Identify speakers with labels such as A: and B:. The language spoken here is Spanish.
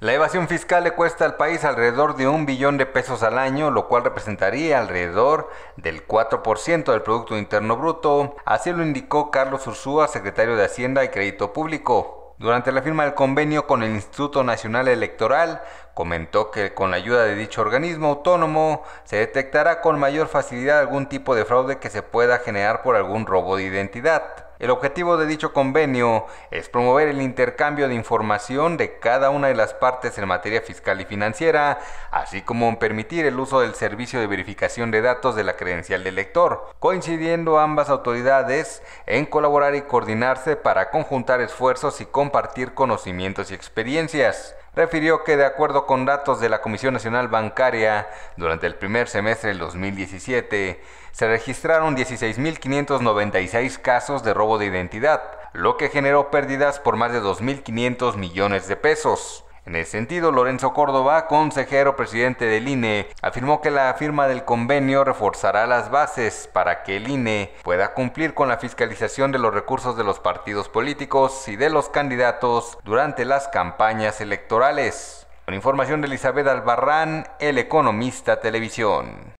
A: La evasión fiscal le cuesta al país alrededor de un billón de pesos al año, lo cual representaría alrededor del 4% del Producto Interno Bruto, así lo indicó Carlos Ursúa, secretario de Hacienda y Crédito Público. Durante la firma del convenio con el Instituto Nacional Electoral, comentó que con la ayuda de dicho organismo autónomo se detectará con mayor facilidad algún tipo de fraude que se pueda generar por algún robo de identidad. El objetivo de dicho convenio es promover el intercambio de información de cada una de las partes en materia fiscal y financiera, así como permitir el uso del servicio de verificación de datos de la credencial del lector, coincidiendo ambas autoridades en colaborar y coordinarse para conjuntar esfuerzos y compartir conocimientos y experiencias refirió que de acuerdo con datos de la Comisión Nacional Bancaria, durante el primer semestre del 2017 se registraron 16.596 casos de robo de identidad, lo que generó pérdidas por más de 2.500 millones de pesos. En ese sentido, Lorenzo Córdoba, consejero presidente del INE, afirmó que la firma del convenio reforzará las bases para que el INE pueda cumplir con la fiscalización de los recursos de los partidos políticos y de los candidatos durante las campañas electorales. Con información de Elizabeth Albarrán, El Economista Televisión.